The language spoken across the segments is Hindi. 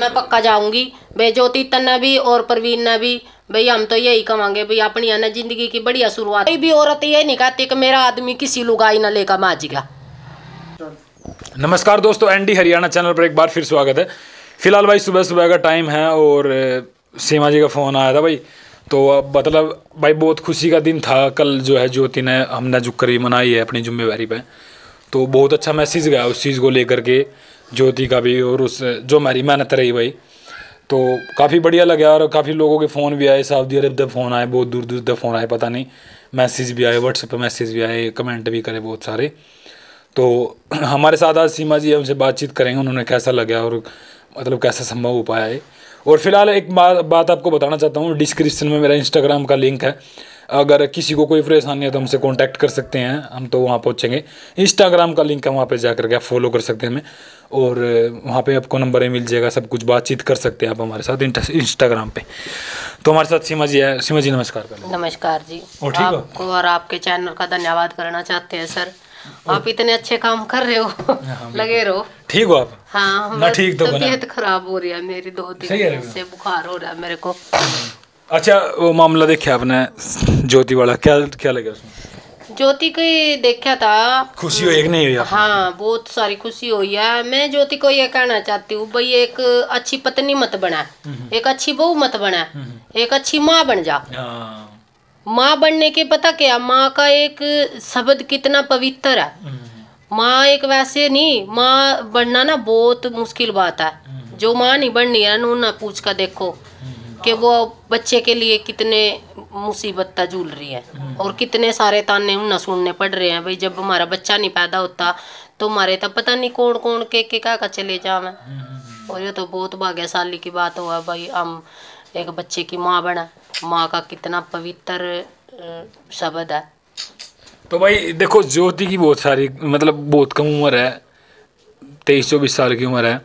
मैं पक्का जाऊंगी भाई ज्योति तन्ना भी और प्रवीण ना भी भाई हम तो यही कहेंगे भाई अपनी है ना जिंदगी की बढ़िया शुरुआत कोई भी औरत ये नहीं कहती कि मेरा आदमी किसी लुगाई ना लेकर माज गया नमस्कार दोस्तों एनडी हरियाणा चैनल पर एक बार फिर स्वागत है फिलहाल भाई सुबह सुबह का टाइम है और सीमा जी का फ़ोन आया था भाई तो अब मतलब भाई बहुत खुशी का दिन था कल जो है ज्योति ने हमने जो करी मनाई है अपनी जुम्मेवारी पे तो बहुत अच्छा मैसेज गया उस चीज़ को लेकर के ज्योति का भी और उस जो हमारी मेहनत रही भाई तो काफ़ी बढ़िया लगा और काफ़ी लोगों के फ़ोन भी आए सऊदी अरब जब फ़ोन आए बहुत दूर दूर जब फ़ोन आए पता नहीं मैसेज भी आए व्हाट्सएप पर मैसेज भी आए कमेंट भी करे बहुत सारे तो हमारे साथ आज सीमा जी हमसे बातचीत करेंगे उन्होंने कैसा लगा और मतलब कैसा संभव हो पाया है और फिलहाल एक बात आपको बताना चाहता हूँ डिस्क्रिप्शन में मेरा इंस्टाग्राम का लिंक है अगर किसी को कोई परेशानी है तो हमसे कॉन्टैक्ट कर सकते हैं हम तो वहाँ पहुँचेंगे इंस्टाग्राम का लिंक है वहाँ पर जा करके आप फॉलो कर सकते हैं हमें और वहाँ पे आपको नंबर मिल जाएगा सब कुछ बातचीत कर सकते हैं आप हमारे साथ इंस्टाग्राम पे तो हमारे साथ सीमा जी है सीमा जी नमस्कार कर नमस्कार जी और ठीक आपको और आपके चैनल का धन्यवाद करना चाहते हैं सर आप इतने अच्छे काम कर रहे हो हाँ, लगे रहो ठीक हो आप हाँ ठीक तो तबीयत खराब हो रही है मेरी दो दिन से बुखार हो रहा है मेरे को हम्म। अच्छा वो मामला देखा आपने ज्योति वाला क्या क्या लगा उसमें ज्योति को देखा था खुशी हो एक नहीं हुई हाँ बहुत सारी खुशी हुई है मैं ज्योति को ये कहना चाहती हूँ भाई एक अच्छी पत्नी मत बना एक अच्छी बहू मत बना एक अच्छी माँ बन जा हाँ। माँ बनने के पता क्या माँ का एक शब्द कितना पवित्र है माँ एक वैसे नहीं माँ बनना ना बहुत मुश्किल बात है जो माँ नहीं बननी है ना पूछ कर देखो कि वो बच्चे के लिए कितने मुसीबत झूल रही है हम्म। और कितने सारे ताने ना सुनने पड़ रहे हैं भाई जब हमारा बच्चा नहीं पैदा होता तो हमारे तो पता नहीं कौन कौन के के का का चले जावे हम्म, हम्म, और ये तो बहुत भाग्यशाली की बात हुआ भाई हम एक बच्चे की माँ बना माँ का कितना पवित्र शब्द है तो भाई देखो ज्योति की बहुत सारी मतलब बहुत कम उम्र है तेईस चौबीस साल की उम्र है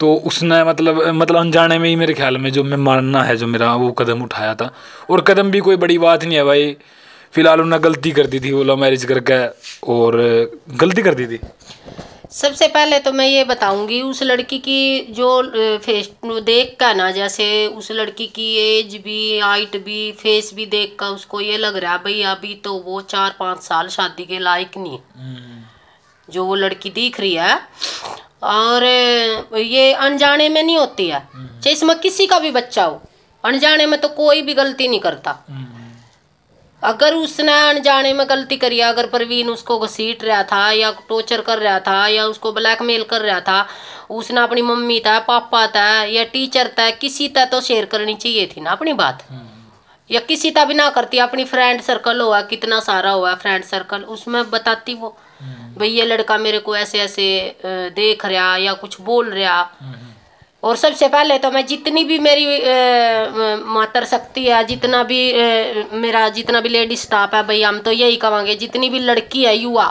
तो उसने मतलब मतलब अनजाने में ही मेरे ख्याल में जो मैं मानना है जो मेरा वो कदम उठाया था और कदम भी कोई बड़ी बात नहीं है भाई फ़िलहाल उन्होंने गलती कर दी थी वो लव मैरिज करके और गलती कर दी थी सबसे पहले तो मैं ये बताऊंगी उस लड़की की जो फेस देख का ना जैसे उस लड़की की एज भी हाइट भी फेस भी देख का उसको ये लग रहा है भाई अभी तो वो चार पाँच साल शादी के लायक नहीं हम्म। जो वो लड़की दिख रही है और ये अनजाने में नहीं होती है हम्म। चाहे इसमें किसी का भी बच्चा हो अनजाने में तो कोई भी गलती नहीं करता हम्म। अगर उसने अनजाने में गलती करी अगर प्रवीण उसको घसीट रहा था या टॉर्चर कर रहा था या उसको ब्लैकमेल कर रहा था उसने अपनी मम्मी था पापा था या टीचर था किसी था तो शेयर करनी चाहिए थी ना अपनी बात हम्म। या किसी था भी ना करती अपनी फ्रेंड सर्कल हुआ कितना सारा हुआ फ्रेंड सर्कल उसमें बताती वो भाई ये लड़का मेरे को ऐसे ऐसे देख रहा या कुछ बोल रहा और सबसे पहले तो मैं जितनी भी मेरी मातर शक्ति है जितना भी ए, मेरा जितना भी लेडी स्टाफ है भाई हम तो यही कहेंगे जितनी भी लड़की है युवा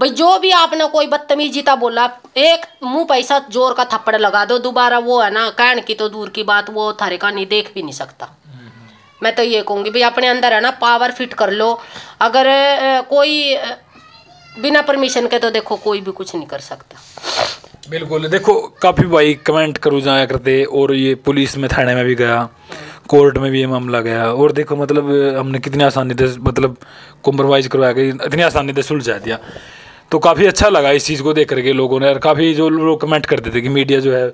भाई जो भी आपने कोई बदतमीजी था बोला एक मुंह पैसा जोर का थप्पड़ लगा दो दोबारा वो है ना कहन की तो दूर की बात वो थारे का नहीं देख भी नहीं सकता मैं तो ये कहूँगी भाई अपने अंदर है ना पावर फिट कर लो अगर कोई बिना परमिशन के तो देखो कोई भी कुछ नहीं कर सकता बिल्कुल देखो काफ़ी भाई कमेंट करो जाया करते और ये पुलिस में थाने में भी गया कोर्ट में भी ये मामला गया और देखो मतलब हमने कितनी आसानी से मतलब कॉम्प्रोमाइज करवाया कि इतनी आसानी से सुलझा दिया तो काफ़ी अच्छा लगा इस चीज़ को देख करके लोगों ने और काफ़ी जो लोग कमेंट करते थे कि मीडिया जो है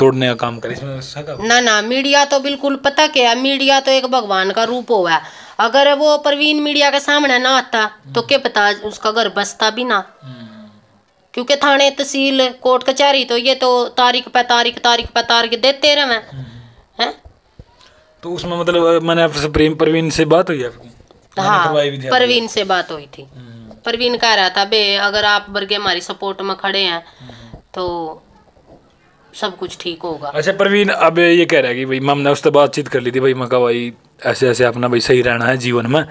तोड़ने का काम करे इसमें ना ना मीडिया तो बिल्कुल पता क्या मीडिया तो एक भगवान का रूप हुआ है अगर वो प्रवीण मीडिया के सामने ना आता तो क्या पता उसका घर बसता भी ना क्योंकि थाने तहसील कोर्ट कचहरी तो ये तो तारीख पे तारीख तारीख पे तारीख देते रहे हैं तो उसमें मतलब मैंने आपसे प्रेम प्रवीण से बात हुई आपकी हाँ प्रवीण से बात हुई थी हम्म। प्रवीण कह रहा था बे अगर आप वर्गे हमारी सपोर्ट में खड़े हैं तो सब कुछ ठीक होगा अच्छा प्रवीण अब ये कह रहा है कि भाई मम ने उससे बातचीत कर ली थी भाई मका भाई ऐसे ऐसे अपना भाई सही रहना है जीवन में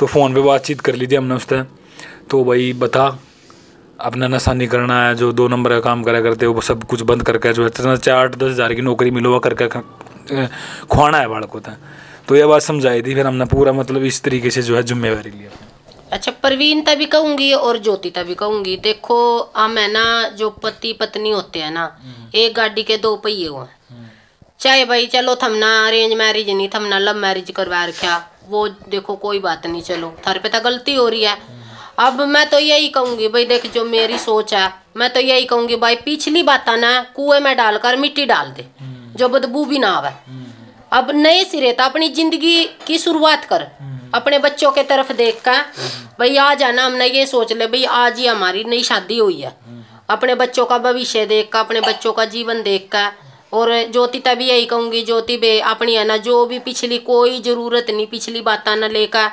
तो फ़ोन पे बातचीत कर ली थी हमने उससे तो भाई बता अपना नशा नहीं करना है जो दो नंबर का काम करा करते हो सब कुछ बंद करके जो है चार आठ दस हज़ार की नौकरी मिलो करके खुआना है बाढ़ को तो।, तो ये बात समझाई थी फिर हमने पूरा मतलब इस तरीके से जो है जिम्मेवारी लिया अच्छा प्रवीणता भी कहूंगी और ज्योतिता भी कहूंगी देखो हम है ना जो पति पत्नी होते हैं ना हम्म। एक गाड़ी के दो पहिए हुए हम्म। चाहे भाई चलो थमना अरेंज मैरिज नहीं थमना लव मैरिज करवा रखा वो देखो कोई बात नहीं चलो थर पे तो गलती हो रही है हम्म। अब मैं तो यही कहूंगी भाई देख जो मेरी सोच है मैं तो यही कहूंगी भाई पिछली बात ना कुएं में डालकर मिट्टी डाल दे जो बदबू भी ना आवे अब नए सिरे तो अपनी जिंदगी की शुरुआत कर अपने बच्चों के तरफ देख कर भाई आज आना हमने ये सोच ले भाई आज ही हमारी नई शादी हुई है अपने बच्चों का भविष्य देख कर अपने बच्चों का जीवन देख कर और ज्योति तभी यही कहूँगी ज्योति बे अपनी है ना जो भी पिछली कोई ज़रूरत नहीं पिछली बात ना लेकर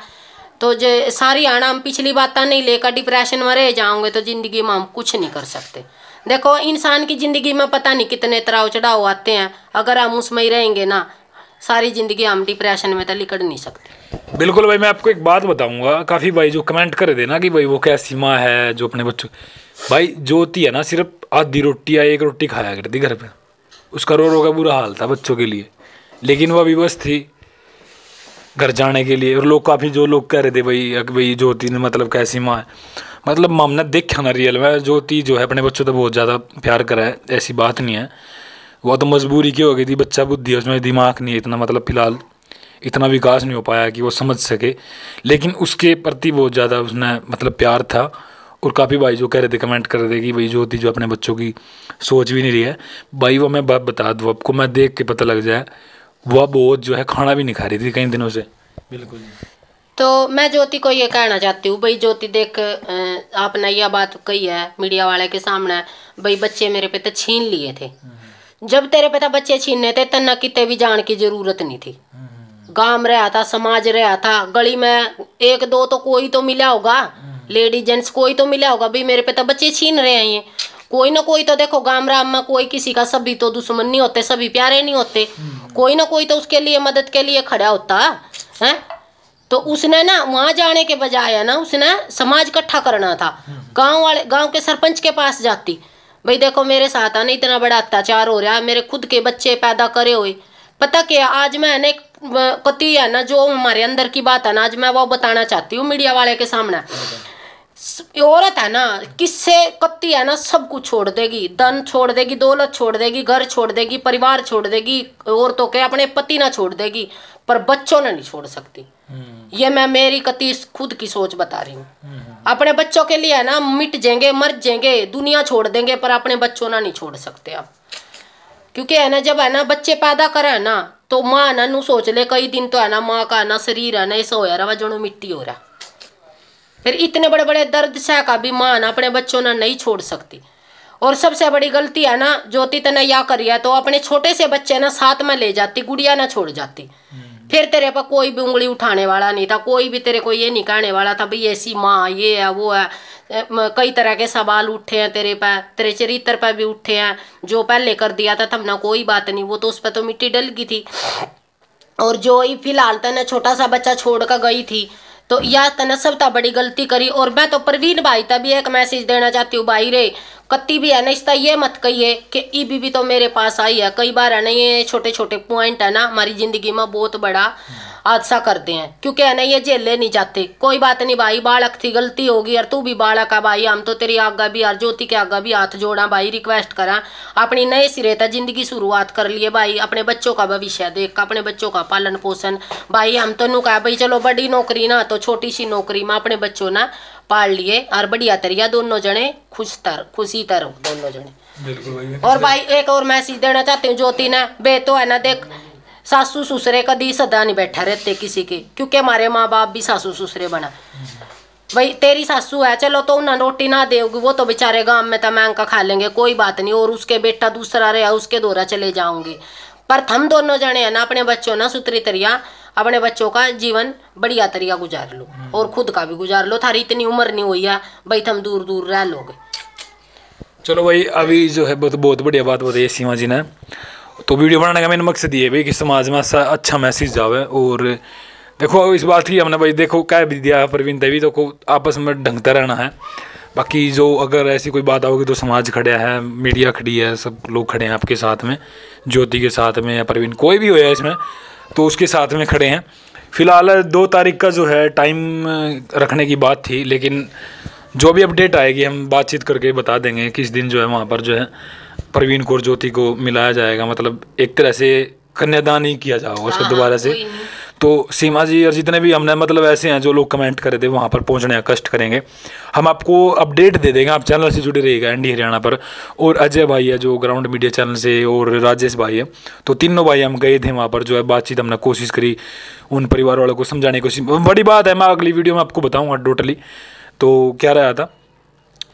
तो जो सारी आना हम पिछली बात नहीं लेकर डिप्रेशन में रह जाओगे तो ज़िंदगी में हम कुछ नहीं कर सकते देखो इंसान की ज़िंदगी में पता नहीं कितने तराव चढ़ाव आते हैं अगर हम उसमें ही रहेंगे ना सारी ज़िंदगी हम डिप्रेशन में तो निकल नहीं सकते बिल्कुल भाई मैं आपको एक बात बताऊंगा काफ़ी भाई जो कमेंट कर देना कि भाई वो क्या सीमा है जो अपने बच्चों भाई जो होती है ना सिर्फ आधी रोटी या एक रोटी खाया करती घर पर उसका रो रो का बुरा हाल था बच्चों के लिए लेकिन वह विवश थी घर जाने के लिए और लोग काफ़ी जो लोग कह रहे थे भाई भाई ज्योति ने मतलब कैसी माँ है मतलब मामना देखा ना रियल में ज्योति जो है अपने बच्चों तो बहुत ज़्यादा प्यार करा है ऐसी बात नहीं है वह तो मजबूरी की हो गई थी बच्चा बुद्धि उसमें दिमाग नहीं इतना मतलब फ़िलहाल इतना विकास नहीं हो पाया कि वो समझ सके लेकिन उसके प्रति बहुत ज़्यादा उसने मतलब प्यार था और काफ़ी भाई जो कह रहे थे कमेंट कर रहे थे कि भाई ज्योति जो अपने बच्चों की सोच भी नहीं रही है भाई वो मैं बात बता दूँ आपको मैं देख के पता लग जाए वह बहुत जो है खाना भी नहीं खा रही थी कई दिनों से बिल्कुल तो मैं ज्योति को ये कहना चाहती हूँ भाई ज्योति देख आपने यह बात कही है मीडिया वाले के सामने भाई बच्चे मेरे पे तो छीन लिए थे हाँ। जब तेरे पिता बच्चे छीनने थे तन्ना कितने भी जान की जरूरत नहीं थी गांव रहा था समाज रहा था गली में एक दो तो कोई तो मिला होगा लेडी जेंट्स कोई तो मिला होगा भाई मेरे पिता तो बच्चे छीन रहे हैं ये कोई ना कोई तो देखो गांव राम में कोई किसी का सभी तो दुश्मन नहीं होते सभी प्यारे नहीं होते कोई ना कोई तो उसके लिए मदद के लिए खड़ा होता है तो उसने ना वहाँ जाने के बजाय ना उसने समाज इकट्ठा करना था गांव वाले गांव के सरपंच के पास जाती भाई देखो मेरे साथ है ना इतना बड़ा अत्याचार हो रहा है मेरे खुद के बच्चे पैदा करे हुए पता क्या आज मैं ना एक कति है ना जो हमारे अंदर की बात है ना आज मैं वो बताना चाहती हूँ मीडिया वाले के सामने औरत है ना किससे कत्ती है ना सब कुछ छोड़ देगी धन छोड़ देगी दौलत छोड़ देगी घर छोड़ देगी परिवार छोड़ देगी औरतों के अपने पति ना छोड़ देगी पर बच्चों ने नहीं छोड़ सकती हम्म। ये मैं मेरी कति खुद की सोच बता रही हूँ हम्म, हम्म। अपने बच्चों के लिए है ना मिट जाएंगे मर जाएंगे दुनिया छोड़ देंगे पर अपने बच्चों ना नहीं छोड़ सकते आप क्योंकि है ना जब है ना बच्चे पैदा करा ना तो माँ ना नु सोच ले कई दिन तो है ना माँ का ना शरीर है ना ऐसा हो रहा वह जो मिट्टी हो रहा है फिर इतने बड़े बड़े दर्द सह का भी मान अपने बच्चों ने नहीं छोड़ सकती और सबसे बड़ी गलती है ना ज्योति तेना तो या करिए तो अपने छोटे से बच्चे ना साथ में ले जाती गुड़िया ना छोड़ जाती हम्म। फिर तेरे पर कोई भी उंगली उठाने वाला नहीं था कोई भी तेरे को ये नहीं कहने वाला था भाई ऐसी माँ ये है वो है कई तरह के सवाल उठे हैं तेरे पर तेरे चरित्र पर भी उठे हैं जो पहले कर दिया था तब ना कोई बात नहीं वो तो उस पर तो मिट्टी डल गई थी और जो ही फिलहाल तो ना छोटा सा बच्चा छोड़ कर गई थी तो या तनसब था बड़ी गलती करी और मैं तो प्रवीण भाई था भी एक मैसेज देना चाहती हूँ भाई रे कत्ती भी है ना इसका ये मत कहिए कि ई बीबी तो मेरे पास आई है कई बार है ना ये छोटे छोटे पॉइंट है ना हमारी ज़िंदगी में बहुत बड़ा हादसा करते हैं क्योंकि है ना ये झेले नहीं जाते कोई बात नहीं भाई बालक थी गलती होगी यार तू भी बालक है भाई हम तो तेरी आगा भी यार ज्योति के आगा भी हाथ जोड़ा भाई रिक्वेस्ट करा अपनी नए सिरे तक जिंदगी शुरुआत कर लिए भाई अपने बच्चों का भविष्य देख अपने बच्चों का पालन पोषण भाई हम तो नु कहा भाई चलो बड़ी नौकरी ना तो छोटी सी नौकरी में अपने बच्चों ना पाल लिए और बढ़िया तरिया दोनों जने खुश तर खुशी तर दोनों जने और भाई एक और मैसेज देना चाहती हूँ ज्योति ने बे तो है ना देख सासू ससुरे कभी सदा नहीं बैठा रहते किसी के क्योंकि हमारे माँ बाप भी सासू सुसरे बना भाई तेरी सासू है चलो तो उन्हें रोटी ना देगी वो तो बेचारे गांव में तो मैं का खा लेंगे कोई बात नहीं और उसके बेटा दूसरा रहा उसके दौरा चले जाओगे पर हम दोनों जने हैं ना अपने बच्चों ना सुतरी तरिया अपने बच्चों का जीवन बढ़िया तरिया गुजार लो और खुद का भी गुजार लो थारी इतनी उम्र नहीं हुई है भाई थम दूर दूर रह लोगे चलो भाई अभी जो है बहुत बहुत बढ़िया बात बताई सीमा जी ने तो वीडियो बनाने का मेन मकसद ये है भाई कि समाज में ऐसा अच्छा मैसेज जावे और देखो इस बात की हमने भाई देखो कह भी दिया प्रवीण देवी तो को आपस में ढंगता रहना है बाकी जो अगर ऐसी कोई बात आओगी तो समाज खड़ा है मीडिया खड़ी है सब लोग खड़े हैं आपके साथ में ज्योति के साथ में या प्रवीण कोई भी हो या इसमें तो उसके साथ में खड़े हैं फिलहाल दो तारीख का जो है टाइम रखने की बात थी लेकिन जो भी अपडेट आएगी हम बातचीत करके बता देंगे किस दिन जो है वहाँ पर जो है प्रवीण कौर ज्योति को मिलाया जाएगा मतलब एक तरह से कन्यादान ही किया जाएगा उसको हाँ, दोबारा से तो सीमा जी और जितने भी हमने मतलब ऐसे हैं जो लोग कमेंट करे थे वहाँ पर पहुँचने का कष्ट करेंगे हम आपको अपडेट दे देंगे आप चैनल से जुड़े रहिएगा एनडी हरियाणा पर और अजय भाई है जो ग्राउंड मीडिया चैनल से और राजेश भाई है तो तीनों भाई हम गए थे वहाँ पर जो है बातचीत हमने कोशिश करी उन परिवार वालों को समझाने की कोशिश बड़ी बात है मैं अगली वीडियो में आपको बताऊँगा टोटली तो क्या रहा था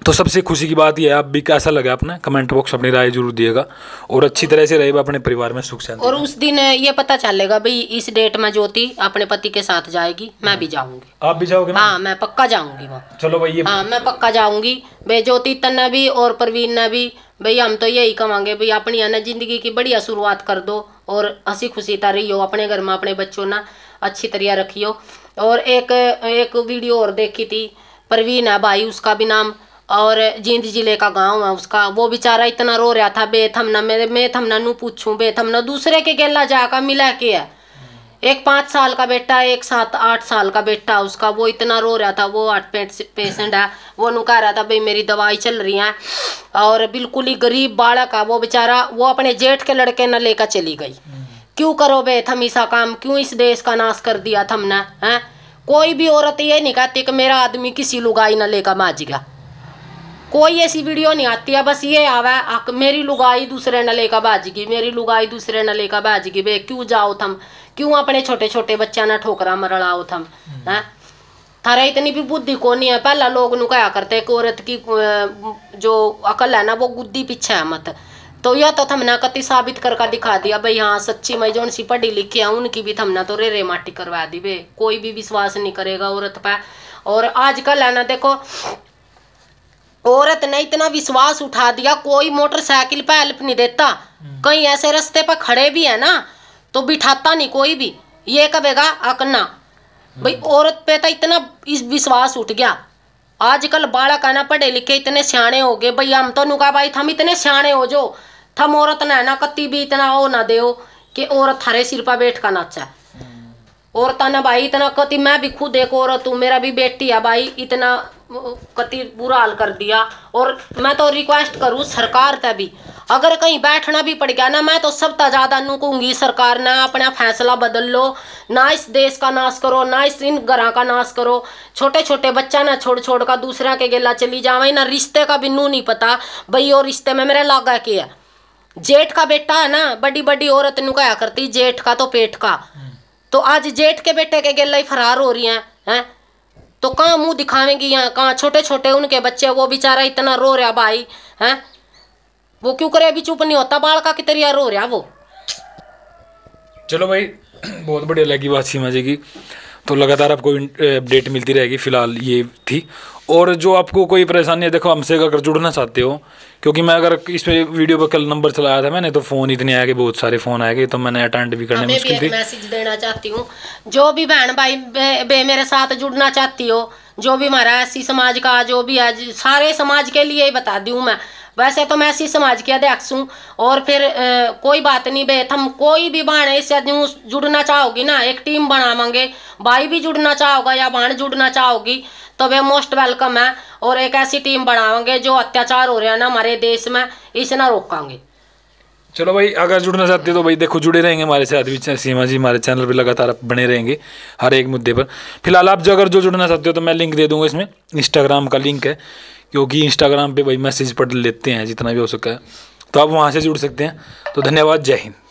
तो सबसे खुशी की बात यह है आप भी कैसा लगा आपने कमेंट बॉक्स अपनी राय जरूर दिएगा और अच्छी तरह से रहे अपने परिवार में सुख शांति और उस दिन ये पता चलेगा भाई इस डेट में ज्योति अपने पति के साथ जाएगी मैं भी जाऊंगी आप भी जाओगे हाँ मैं पक्का जाऊंगी वहाँ चलो भाई हाँ मैं पक्का जाऊंगी भाई ज्योति तना भी और प्रवीण ने भी भाई हम तो यही कहेंगे भाई अपनी है ना जिंदगी की बढ़िया शुरुआत कर दो और हंसी खुशी रहियो अपने घर में अपने बच्चों ना अच्छी तरह रखियो और एक एक वीडियो और देखी थी प्रवीण है भाई उसका भी नाम और जींद जिले का गांव है उसका वो बेचारा इतना रो रहा था बेथमना मेरे मैं थमना नू पूछू बेथमना दूसरे के गेला जाकर मिला के है एक पाँच साल का बेटा एक सात आठ साल का बेटा उसका वो इतना रो रहा था वो आठ पेट पेशेंट है वो नु कह रहा था भाई मेरी दवाई चल रही है और बिल्कुल ही गरीब बालक है वो बेचारा वो अपने जेठ के लड़के न लेकर चली गई क्यों करो बे थम ईसा काम क्यों इस देश का नाश कर दिया थमने हैं कोई भी औरत ये नहीं कहती कि मेरा आदमी किसी लुगाई न लेकर माज गया कोई ऐसी वीडियो नहीं आती है बस ये आवा मेरी लुगाई दूसरे नले का बाजगी मेरी लुगाई दूसरे नले का बाजगी बे क्यों जाओ थम क्यों अपने छोटे छोटे बच्चा ना ठोकरा मरलाओ थम है हम्म। हाँ? थारे इतनी भी बुद्धि को नहीं है पहला लोग नु क्या करते कि औरत की जो अकल है ना वो बुद्धि पीछे है मत तो यह तो थमने कति साबित करके दिखा दिया भाई हाँ सच्ची मैं जो सी पढ़ी लिखी है उनकी भी थमने तो रेरे माटी करवा दी बे कोई भी विश्वास नहीं करेगा औरत पर और आजकल है ना देखो औरत ने इतना विश्वास उठा दिया कोई मोटरसाइकिल पर हेल्प नहीं देता हम्म। कहीं ऐसे रस्ते पर खड़े भी है ना तो बिठाता नहीं कोई भी ये कहेगा अकना हम्म। भाई औरत पे तो इतना इस विश्वास उठ गया आजकल बालक है ना पढ़े लिखे इतने सियाने हो गए भाई हम तो नुका भाई थम इतने सियाने हो जो थम औरत ना ना कति भी इतना हो ना दे कि औरत हरे सिर पर बैठ का नाचा हम्म। औरत ने भाई इतना कति मैं भी खुद एक औरत हूँ मेरा भी बेटी है भाई इतना कति बुरा हाल कर दिया और मैं तो रिक्वेस्ट करूँ सरकार से भी अगर कहीं बैठना भी पड़ गया ना मैं तो सब तक ज़्यादा नू कहूँगी सरकार ना अपना फैसला बदल लो ना इस देश का नाश करो ना इस इन घर का नाश करो छोटे छोटे बच्चा ना छोड़ छोड़ का दूसरे के गेला चली जावे ना रिश्ते का भी नू नहीं पता भाई और रिश्ते में मेरा लागा के है जेठ का बेटा है ना बड़ी बड़ी औरत नु कहा करती जेठ का तो पेट का हम्म। तो आज जेठ के बेटे के गेला ही फरार हो रही हैं हैं तो कहाँ मुंह दिखावेंगी यहाँ कहाँ छोटे छोटे उनके बच्चे वो बेचारा इतना रो रहा भाई हैं वो क्यों करे अभी चुप नहीं होता बाल का कितरिया रो रहा वो चलो भाई बहुत बढ़िया लगी बात सीमा जी की तो लगातार आपको अपडेट मिलती रहेगी फिलहाल ये थी और जो आपको कोई परेशानी है देखो हमसे अगर जुड़ना चाहते हो क्योंकि मैं अगर इस पे वीडियो पर कल नंबर चलाया था मैंने तो फ़ोन इतने आए कि बहुत सारे फ़ोन आए गए तो मैंने अटेंड भी करने मुश्किल थी मैसेज देना चाहती हूँ जो भी बहन भाई बे, बे मेरे साथ जुड़ना चाहती हो जो भी हमारा ऐसी समाज का जो भी है सारे समाज के लिए ही बता दी मैं वैसे तो मैं ऐसी समाज के अध्यक्ष हूँ और फिर ए, कोई बात नहीं बे हम कोई भी बहन इससे जुड़ना चाहोगी ना एक टीम बनावांगे भाई भी जुड़ना चाहोगा या बहन जुड़ना चाहोगी तो वे मोस्ट वेलकम है और एक ऐसी टीम बढ़ाएंगे जो अत्याचार हो रहे हैं ना हमारे देश में इसे ना रोकेंगे चलो भाई अगर जुड़ना चाहते हो तो भाई देखो जुड़े रहेंगे हमारे साथ भी सीमा जी हमारे चैनल पे लगातार बने रहेंगे हर एक मुद्दे पर फिलहाल आप जो अगर जो जुड़ना चाहते हो तो मैं लिंक दे दूंगा इसमें इंस्टाग्राम का लिंक है क्योंकि इंस्टाग्राम पे भाई मैसेज पढ़ लेते हैं जितना भी हो सका है तो आप वहाँ से जुड़ सकते हैं तो धन्यवाद जय हिंद